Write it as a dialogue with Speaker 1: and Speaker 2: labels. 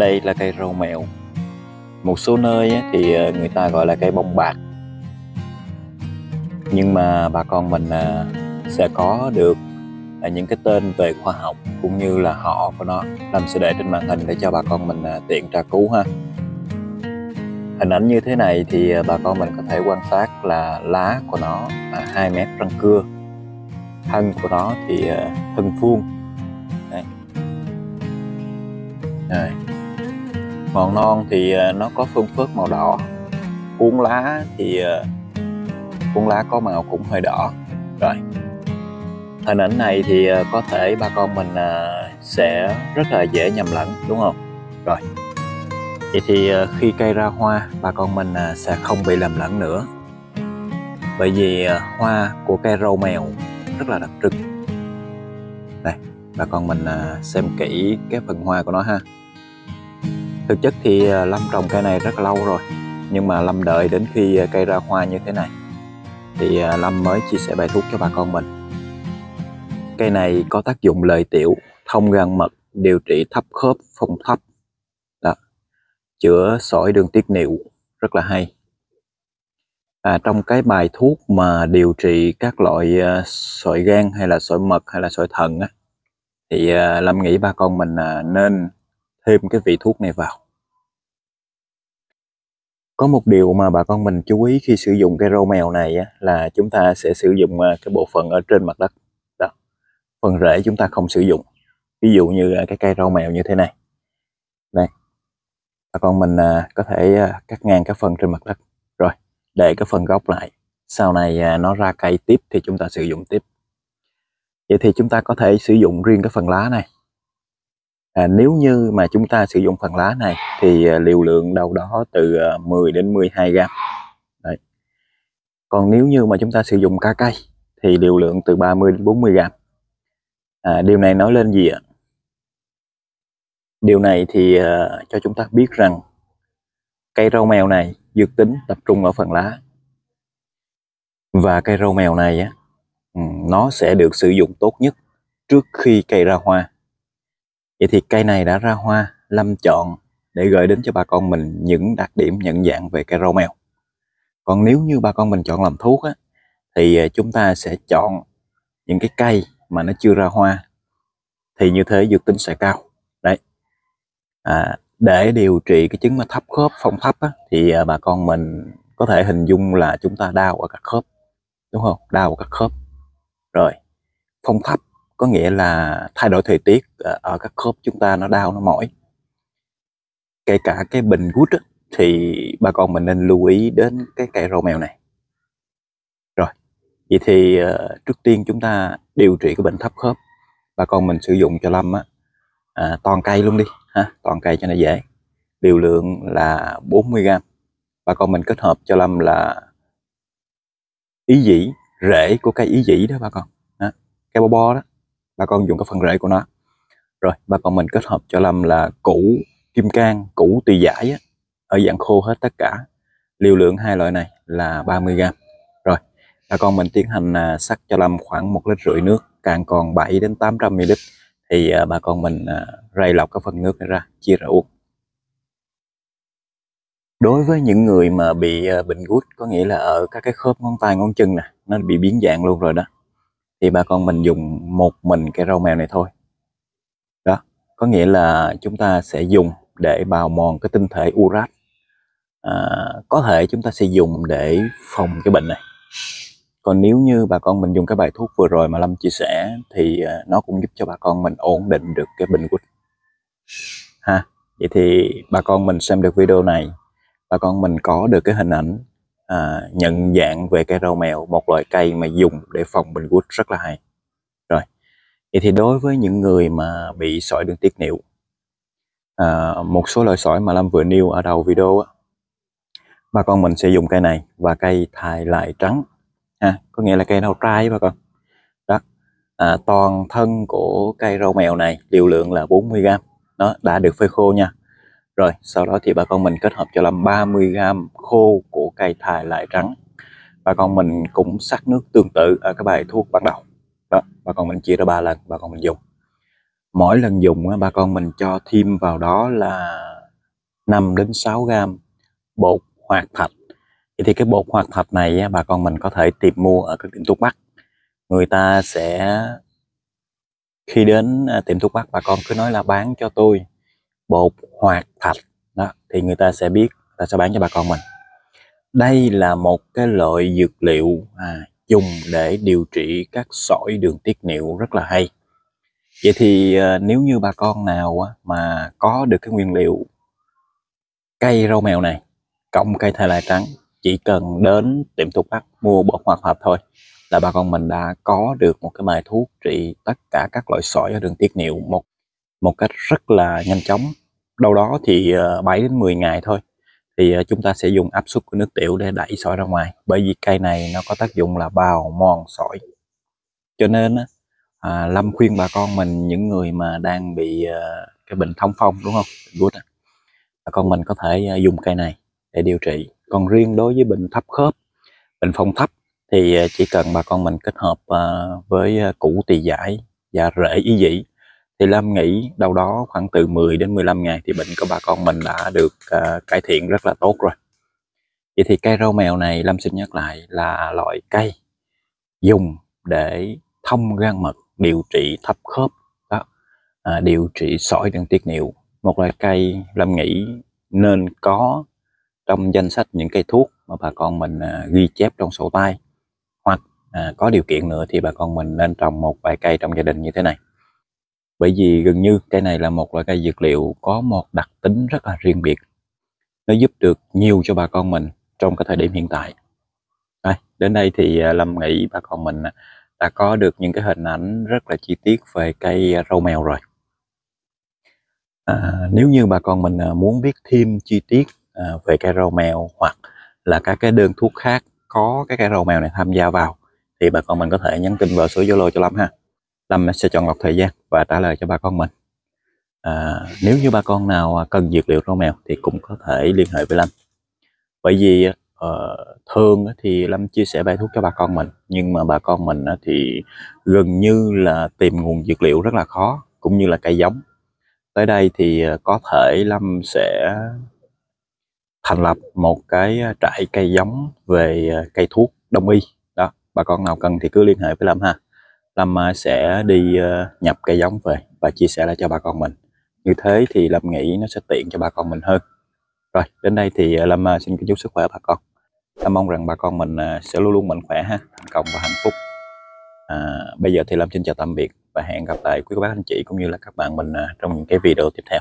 Speaker 1: đây là cây râu mèo một số nơi thì ờ, người ta gọi là cây bông bạc nhưng mà bà con mình à, sẽ có được à, những cái tên về khoa học cũng như là họ của nó làm sẽ để trên màn hình để cho bà con mình à, tiện tra cứu ha hình ảnh như thế này thì bà con mình có thể quan sát là lá của nó là hai mét răng cưa thân của nó thì thân vuông Đấy. Rồi ngọn non thì ờ, nó có phương phớt màu đỏ cuốn lá thì ờ, cuốn lá có màu cũng hơi đỏ rồi hình ảnh này thì ờ, có thể ba con mình sẽ rất là dễ nhầm lẫn đúng không rồi vậy thì khi cây ra hoa bà con mình sẽ không bị lầm lẫn nữa bởi vì hoa của cây râu mèo rất là đặc trưng đây bà con mình xem kỹ cái phần hoa của nó ha thực chất thì à, lâm trồng cây này rất lâu rồi nhưng mà lâm đợi đến khi à, cây ra hoa như thế này thì à, lâm mới chia sẻ bài thuốc cho bà con mình cây này có tác dụng lợi tiểu thông gan mật điều trị thấp khớp phong thấp Đó. chữa sỏi đường tiết niệu rất là hay à, trong cái bài thuốc mà điều trị các loại sỏi gan hay là sỏi mật hay là sỏi thận á, thì uh, lâm nghĩ bà con mình uh, nên thêm cái vị thuốc này vào có một điều mà bà con mình chú ý khi sử dụng cái rau mèo này á, là chúng ta sẽ sử dụng à, cái bộ phận ở trên mặt đất đó phần rễ chúng ta không sử dụng ví dụ như à, cái cây rau mèo như thế này đây bà con mình à, có thể cắt ngang các phần trên mặt đất rồi để cái phần gốc lại sau này nó ra cây tiếp thì chúng ta sử dụng tiếp vậy thì chúng ta có thể sử dụng riêng cái phần lá này À, nếu như mà chúng ta sử dụng phần lá này thì à, liều lượng đâu đó từ 10 à, đến 12 gram. Đấy. Còn nếu như mà chúng ta sử dụng ca cây thì liều lượng từ 30 đến 40 gram. À, điều này nói lên gì ạ? Điều này thì uh, cho chúng ta biết rằng cây rau mèo này dược tính tập trung ở phần lá. Và cây rau mèo này á, ừ, nó sẽ được sử dụng tốt nhất trước khi cây ra hoa Vậy thì cây này đã ra hoa, Lâm chọn để gửi đến cho bà con mình những đặc điểm nhận dạng về cây rau mèo. Còn nếu như bà con mình chọn làm thuốc á, thì à, chúng ta sẽ chọn những cái cây mà nó chưa ra hoa thì như thế dược tính sẽ cao. Đấy. À, để điều trị cái chứng mà thấp khớp, phong thấp á, thì à, bà con mình có thể hình dung là chúng ta đau ở các khớp. Đúng không? Đau ở các khớp. Rồi, phong thấp có nghĩa là thay đổi thời tiết ờ, ở các khớp chúng ta nó đau nó mỏi kể cả cái bình gút thì bà con mình nên lưu ý đến cái cây rau mèo này rồi vậy thì ờ, trước tiên chúng ta điều trị cái bệnh thấp khớp bà con mình sử dụng cho lâm á à, toàn cây luôn đi ha toàn cây cho nó dễ liều lượng là 40 gram bà con mình kết hợp cho lâm là ý dĩ rễ của cây ý dĩ đó bà con đó. cây bo bo đó bà con dùng cái phần rễ của nó rồi bà con mình kết hợp cho làm là củ kim cang củ tùy giải á, ở dạng khô hết tất cả liều lượng hai loại này là 30 g rồi bà con mình tiến hành à, sắc cho làm khoảng một lít rưỡi nước càng còn 7 đến 800 ml thì à, bà con mình à, rây lọc cái phần nước này ra chia ra uống đối với những người mà bị à, bệnh gút có nghĩa là ở các cái khớp ngón tay ngón chân nè nó bị biến dạng luôn rồi đó thì bà con mình dùng một mình cái rau mèo này thôi đó có nghĩa là chúng ta sẽ dùng để bào mòn cái tinh thể urat à, có thể chúng ta sẽ dùng để phòng cái bệnh này còn nếu như bà con mình dùng cái bài thuốc vừa rồi mà Lâm chia sẻ thì à, nó cũng giúp cho bà con mình ổn định được cái bệnh quýt ha vậy thì bà con mình xem được video này bà con mình có được cái hình ảnh à, nhận dạng về cây rau mèo một loại cây mà dùng để phòng bệnh gút rất là hay rồi vậy thì đối với những người mà bị sỏi đường tiết niệu à, một số loại sỏi mà Lâm vừa nêu ở đầu video á bà con mình sẽ dùng cây này và cây thài lại trắng ha có nghĩa là cây rau trai bà con đó à, toàn thân của cây rau mèo này liều lượng là 40 gram đó đã được phơi khô nha rồi sau đó thì bà con mình kết hợp cho làm 30 gram khô của cây thài lại trắng và con mình cũng sắc nước tương tự ở cái bài thuốc ban đầu đó và con mình chia ra ba lần và con mình dùng mỗi lần dùng bà con mình cho thêm vào đó là 5 đến 6 gram bột hoạt thạch thì, thì cái bột hoạt thạch này bà con mình có thể tìm mua ở các tiệm thuốc bắc người ta sẽ khi đến à, tiệm thuốc bắc bà con cứ nói là bán cho tôi bột hoạt thạch đó thì người ta sẽ biết người ta sẽ bán cho bà con mình đây là một cái loại dược liệu à, dùng để điều trị các sỏi đường tiết niệu rất là hay. Vậy thì à, nếu như bà con nào á, mà có được cái nguyên liệu cây rau mèo này cộng cây thai lai trắng chỉ cần đến tiệm thuốc bắc mua bột hoạt hợp thôi là bà con mình đã có được một cái bài thuốc trị tất cả các loại sỏi ở đường tiết niệu một một cách rất là nhanh chóng đâu đó thì 7 à, đến 10 ngày thôi thì ờ, chúng ta sẽ dùng áp suất của nước tiểu để đẩy sỏi ra ngoài bởi vì cây này nó có tác dụng là bào mòn sỏi cho nên à, lâm khuyên bà con mình những người mà đang bị à, cái bệnh thông phong đúng không gút bà con mình có thể à, dùng cây này để điều trị còn riêng đối với bệnh thấp khớp bệnh phong thấp thì chỉ cần bà con mình kết hợp à, với củ tỳ giải và rễ ý dĩ thì Lâm nghĩ đâu đó khoảng từ 10 đến 15 ngày thì bệnh của bà con mình đã được uh, cải thiện rất là tốt rồi vậy thì cây rau mèo này Lâm xin nhắc lại là loại cây dùng để thông gan mật điều trị thấp khớp đó à, điều trị sỏi đường tiết niệu một loại cây Lâm nghĩ nên có trong danh sách những cây thuốc mà bà con mình à, ghi chép trong sổ tay hoặc à, có điều kiện nữa thì bà con mình nên trồng một vài cây trong gia đình như thế này bởi vì gần như cây này là một loại cây dược liệu có một đặc tính rất là riêng biệt nó giúp được nhiều cho bà con mình trong cái thời điểm hiện tại à, đến đây thì à, lâm nghĩ bà con mình à, đã có được những cái hình ảnh rất là chi tiết về cây à, râu mèo rồi à, nếu như bà con mình muốn biết thêm chi tiết về cây râu mèo hoặc là các cái đơn thuốc khác có cái cây râu mèo này tham gia vào thì bà con mình có thể nhắn tin vào số Zalo cho Lâm ha. Lâm sẽ chọn lọc thời gian và trả lời cho bà con mình. À, nếu như bà con nào à, cần dược liệu rau mèo thì cũng có thể liên hệ với Lâm. Bởi vì uh, thường thì Lâm chia sẻ bài thuốc cho bà con mình, nhưng mà bà con mình thì gần như là tìm nguồn dược liệu rất là khó, cũng như là cây giống. Tới đây thì à, có thể Lâm sẽ thành lập một cái à, trại cây giống về cây thuốc đông y. Đó, bà con nào cần thì cứ liên hệ với Lâm ha. Lâm à, sẽ đi ờ, nhập cây giống về và chia sẻ lại cho bà con mình. Như thế thì Lâm nghĩ nó sẽ tiện cho bà con mình hơn. Rồi, đến đây thì ờ, Lâm à, xin kính chúc sức khỏe bà con. Lâm mong rằng bà con mình à, sẽ luôn luôn mạnh khỏe ha, thành công và hạnh phúc. À, bây giờ thì Lâm xin chào tạm biệt và hẹn gặp lại quý các bác anh chị cũng như là các bạn mình trong những cái video tiếp theo.